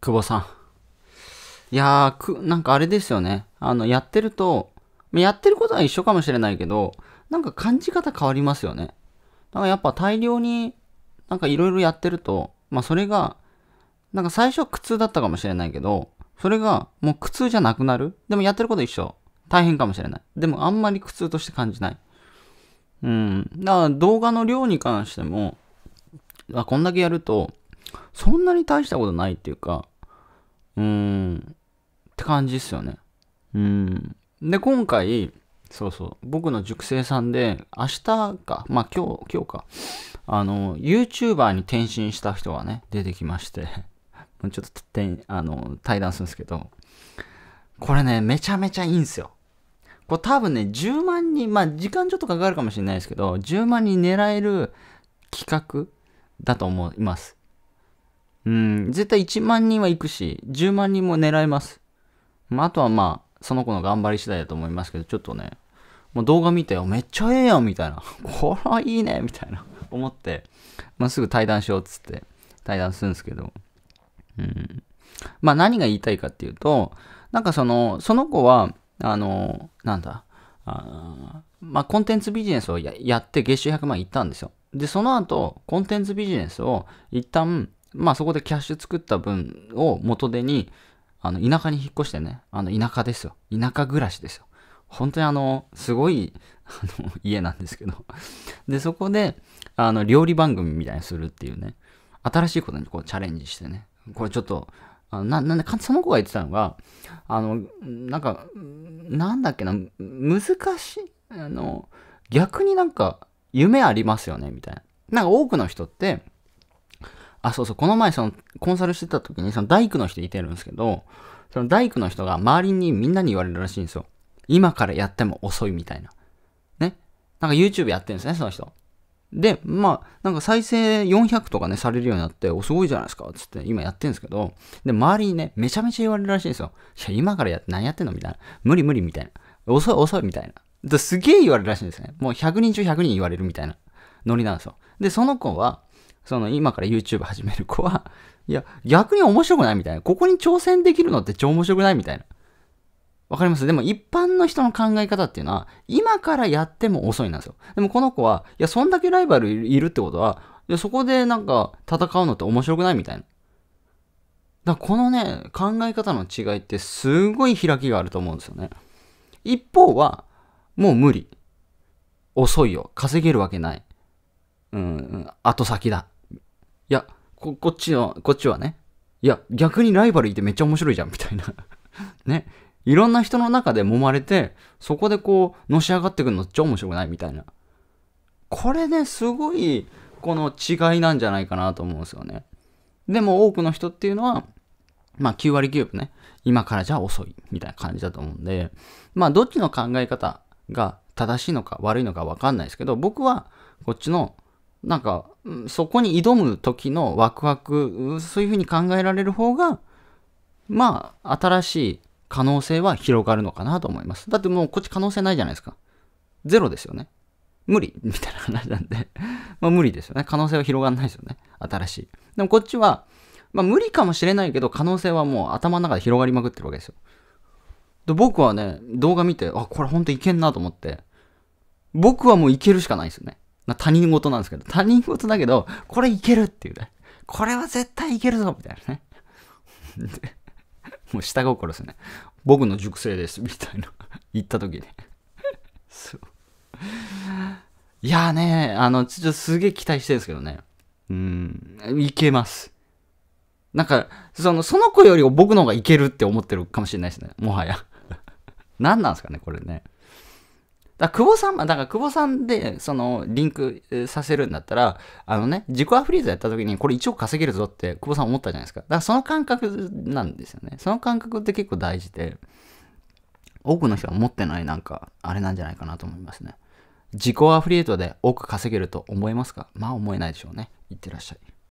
久保さん。いやー、く、なんかあれですよね。あの、やってると、やってることは一緒かもしれないけど、なんか感じ方変わりますよね。だからやっぱ大量になんかいろいろやってると、まあそれが、なんか最初は苦痛だったかもしれないけど、それがもう苦痛じゃなくなる。でもやってること一緒。大変かもしれない。でもあんまり苦痛として感じない。うん。だから動画の量に関しても、あこんだけやると、そんなに大したことないっていうか、うーん、って感じっすよね。うん。で、今回、そうそう、僕の塾生さんで、明日か、まあ今日、今日か、あの、YouTuber に転身した人がね、出てきまして、もうちょっとあの対談するんですけど、これね、めちゃめちゃいいんすよ。これ多分ね、10万人、まあ時間ちょっとかかるかもしれないですけど、10万人狙える企画だと思います。うん、絶対1万人は行くし、10万人も狙えます。まあ、あとはまあ、その子の頑張り次第だと思いますけど、ちょっとね、もう動画見て、めっちゃええやんみたいな、これはいいねみたいな、思って、まあ、すぐ対談しようっつって、対談するんですけど、うん。まあ、何が言いたいかっていうと、なんかその、その子は、あの、なんだ、あまあ、コンテンツビジネスをやって月収100万いったんですよ。で、その後、コンテンツビジネスを一旦まあそこでキャッシュ作った分を元手に、あの、田舎に引っ越してね、あの、田舎ですよ。田舎暮らしですよ。本当にあの、すごい、あの、家なんですけど。で、そこで、あの、料理番組みたいにするっていうね、新しいことにこうチャレンジしてね、これちょっと、あななんで、その子が言ってたのが、あの、なんか、なんだっけな、難しい、あの、逆になんか、夢ありますよね、みたいな。なんか多くの人って、あ、そうそう、この前そのコンサルしてた時にその大工の人いてるんですけど、その大工の人が周りにみんなに言われるらしいんですよ。今からやっても遅いみたいな。ね。なんか YouTube やってるんですね、その人。で、まあ、なんか再生400とかね、されるようになって、お、すごいじゃないですか、つって今やってるんですけど、で、周りにね、めちゃめちゃ言われるらしいんですよ。いや、今からやって、何やってんのみたいな。無理無理みたいな。遅い遅いみたいな。ですげえ言われるらしいんですね。もう100人中100人言われるみたいなノリなんですよ。で、その子は、その今から YouTube 始める子は、いや、逆に面白くないみたいな。ここに挑戦できるのって超面白くないみたいな。わかりますでも一般の人の考え方っていうのは、今からやっても遅いなんですよ。でもこの子は、いや、そんだけライバルいるってことは、いやそこでなんか戦うのって面白くないみたいな。だこのね、考え方の違いってすごい開きがあると思うんですよね。一方は、もう無理。遅いよ。稼げるわけない。うん、後先だ。いや、こ、こっちの、こっちはね、いや、逆にライバルいてめっちゃ面白いじゃん、みたいな ね。いろんな人の中で揉まれて、そこでこう、のし上がってくるの超面白くないみたいな。これね、すごい、この違いなんじゃないかなと思うんですよね。でも多くの人っていうのは、まあ9割9分ね、今からじゃ遅いみたいな感じだと思うんで、まあどっちの考え方が正しいのか悪いのかわかんないですけど、僕はこっちのなんか、そこに挑む時のワクワク、そういうふうに考えられる方が、まあ、新しい可能性は広がるのかなと思います。だってもうこっち可能性ないじゃないですか。ゼロですよね。無理 みたいな話なんで まあ無理ですよね。可能性は広がらないですよね。新しい。でもこっちは、まあ無理かもしれないけど、可能性はもう頭の中で広がりまくってるわけですよ。で僕はね、動画見て、あ、これほんといけんなと思って、僕はもういけるしかないですよね。まあ、他人事なんですけど、他人事だけど、これいけるっていうね。これは絶対いけるぞみたいなね。もう下心ですね。僕の熟成です、みたいな。言った時にそう。いやーね、あの、ちょっとすげえ期待してるんですけどね。うん、いけます。なんか、その、その子より僕の方がいけるって思ってるかもしれないですね。もはや。何なんですかね、これね。だ久保さん、だから久保さんで、その、リンクさせるんだったら、あのね、自己アフリーズやった時に、これ1億稼げるぞって、久保さん思ったじゃないですか。だからその感覚なんですよね。その感覚って結構大事で、多くの人は持ってない、なんか、あれなんじゃないかなと思いますね。自己アフリエイトで多く稼げると思いますかまあ思えないでしょうね。いってらっしゃい。